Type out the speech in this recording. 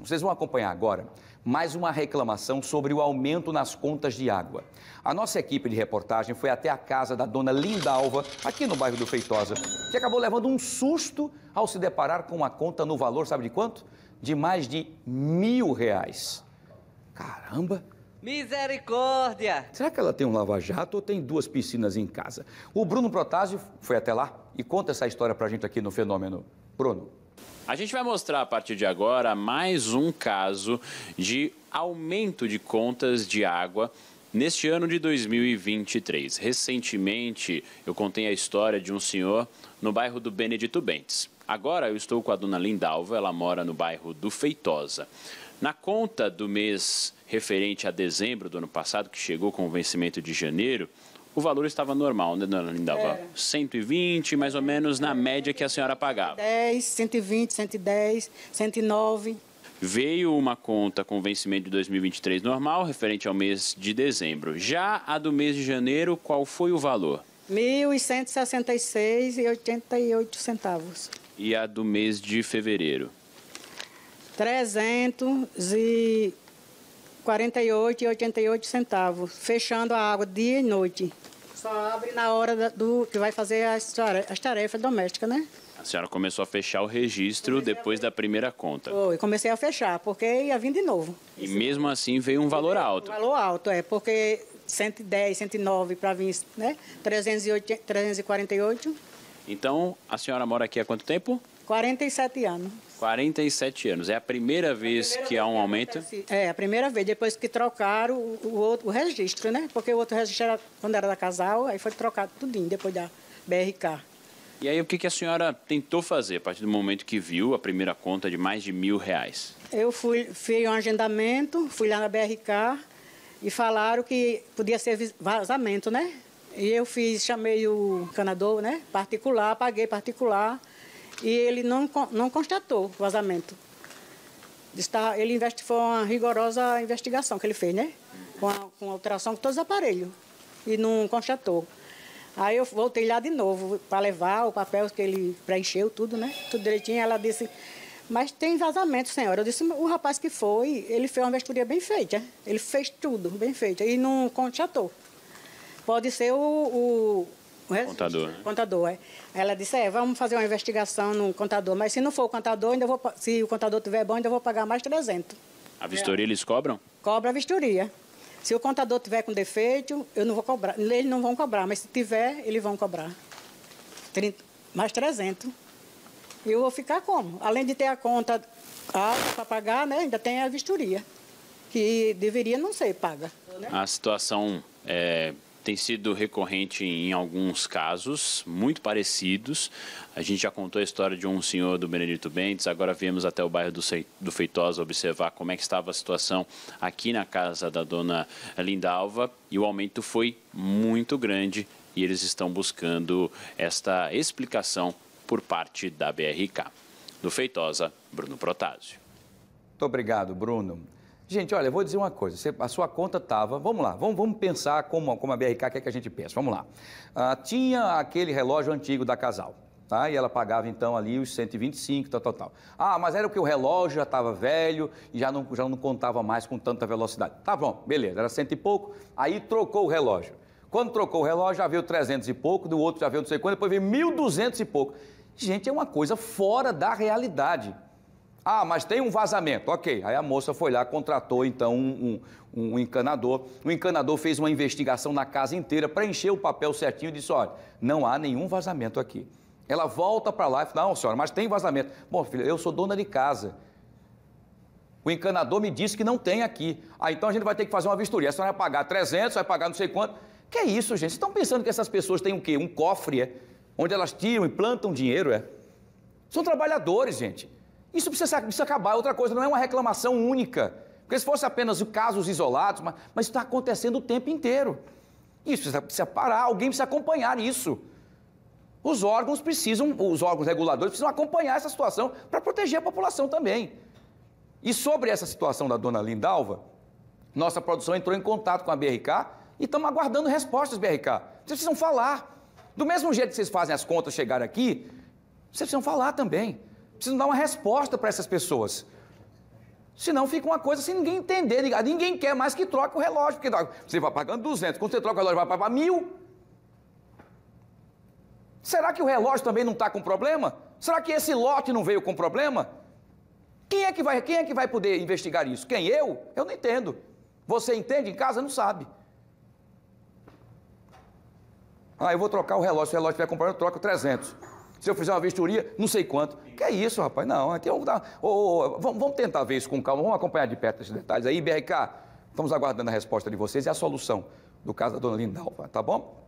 Vocês vão acompanhar agora mais uma reclamação sobre o aumento nas contas de água. A nossa equipe de reportagem foi até a casa da dona Linda Alva, aqui no bairro do Feitosa, que acabou levando um susto ao se deparar com uma conta no valor, sabe de quanto? De mais de mil reais. Caramba! Misericórdia! Será que ela tem um lava-jato ou tem duas piscinas em casa? O Bruno Protásio foi até lá e conta essa história pra gente aqui no Fenômeno. Bruno. A gente vai mostrar a partir de agora mais um caso de aumento de contas de água neste ano de 2023. Recentemente, eu contei a história de um senhor no bairro do Benedito Bentes. Agora eu estou com a dona Lindalva, ela mora no bairro do Feitosa. Na conta do mês referente a dezembro do ano passado, que chegou com o vencimento de janeiro, o valor estava normal, né, dona Lindava? É. 120, mais ou menos, na média que a senhora pagava. 10, 120, 110, 109. Veio uma conta com vencimento de 2023 normal, referente ao mês de dezembro. Já a do mês de janeiro, qual foi o valor? R$ 1.166,88. E a do mês de fevereiro? R$ 348,88, fechando a água dia e noite. Só abre na hora do que vai fazer as, as tarefas domésticas, né? A senhora começou a fechar o registro comecei depois da primeira conta. Foi, comecei a fechar, porque ia vir de novo. E mesmo assim veio um valor alto. Um valor alto, é, porque 110, 109 para vir, né? 308, 348. Então, a senhora mora aqui há quanto tempo? 47 anos. 47 anos. É a primeira vez é a primeira que vez há um aumento? É, a primeira vez, depois que trocaram o, o, outro, o registro, né? Porque o outro registro era quando era da casal, aí foi trocado tudinho depois da BRK. E aí, o que, que a senhora tentou fazer a partir do momento que viu a primeira conta de mais de mil reais? Eu fui, fiz um agendamento, fui lá na BRK e falaram que podia ser vazamento, né? E eu fiz, chamei o encanador, né? Particular, paguei particular e ele não, não constatou vazamento. Está, ele investe, foi uma rigorosa investigação que ele fez, né? Com, a, com a alteração de todos os aparelhos. E não constatou. Aí eu voltei lá de novo para levar o papel que ele preencheu, tudo, né? Tudo direitinho. Ela disse, mas tem vazamento, senhora. Eu disse, o rapaz que foi, ele fez uma vestoria bem feita. É? Ele fez tudo bem feito e não constatou. Pode ser o contador. Né? Contador, é. ela disse, é, vamos fazer uma investigação no contador, mas se não for o contador, ainda vou, se o contador tiver bom, ainda vou pagar mais 300. A vistoria é. eles cobram? Cobra a vistoria. Se o contador tiver com defeito, eu não vou cobrar. Eles não vão cobrar, mas se tiver, eles vão cobrar. 30, mais 300. E eu vou ficar como? Além de ter a conta para pagar, né, ainda tem a vistoria, que deveria não ser paga. Né? A situação é, tem sido recorrente em alguns casos muito parecidos. A gente já contou a história de um senhor do Benedito Bentes, agora viemos até o bairro do Feitosa observar como é que estava a situação aqui na casa da dona Lindalva e o aumento foi muito grande e eles estão buscando esta explicação por parte da BRK. Do Feitosa, Bruno Protásio. Muito obrigado, Bruno. Gente, olha, eu vou dizer uma coisa. Você, a sua conta estava. Vamos lá, vamos, vamos pensar como, como a BRK quer que a gente pense. Vamos lá. Ah, tinha aquele relógio antigo da casal. Tá? E ela pagava então ali os 125, tal, tal, tal. Ah, mas era que o relógio já estava velho e já não, já não contava mais com tanta velocidade. Tá bom, beleza, era cento e pouco, aí trocou o relógio. Quando trocou o relógio, já veio 300 e pouco, do outro já veio não sei quanto, depois veio 1.200 e pouco. Gente, é uma coisa fora da realidade. Ah, mas tem um vazamento. Ok. Aí a moça foi lá, contratou então um, um, um encanador. O encanador fez uma investigação na casa inteira, preencheu o papel certinho e disse: olha, não há nenhum vazamento aqui. Ela volta para lá e fala: não, senhora, mas tem vazamento. Bom, filha, eu sou dona de casa. O encanador me disse que não tem aqui. Ah, então a gente vai ter que fazer uma vistoria. A senhora vai pagar 300, vai pagar não sei quanto. Que é isso, gente? Vocês estão pensando que essas pessoas têm o quê? Um cofre, é? Onde elas tiram e plantam dinheiro, é? São trabalhadores, gente. Isso precisa, precisa acabar. É outra coisa, não é uma reclamação única. Porque se fosse apenas casos isolados, mas está acontecendo o tempo inteiro. Isso precisa, precisa parar, alguém precisa acompanhar isso. Os órgãos precisam, os órgãos reguladores precisam acompanhar essa situação para proteger a população também. E sobre essa situação da dona Lindalva, nossa produção entrou em contato com a BRK e estamos aguardando respostas, BRK. Vocês precisam falar. Do mesmo jeito que vocês fazem as contas chegar aqui, vocês precisam falar também precisam dar uma resposta para essas pessoas. Senão fica uma coisa sem ninguém entender. Ninguém quer mais que troque o relógio. Porque você vai pagando 200, quando você troca o relógio, vai para mil. Será que o relógio também não está com problema? Será que esse lote não veio com problema? Quem é que vai, quem é que vai poder investigar isso? Quem? Eu? Eu não entendo. Você entende em casa? Não sabe. Ah, eu vou trocar o relógio. Se o relógio estiver comprando, eu troco 300 se eu fizer uma vistoria, não sei quanto. Que é isso, rapaz? Não, tem é um, oh, oh, vamos, vamos tentar ver isso com calma, vamos acompanhar de perto esses detalhes aí, BRK. Estamos aguardando a resposta de vocês e a solução do caso da dona Lindalva, tá bom?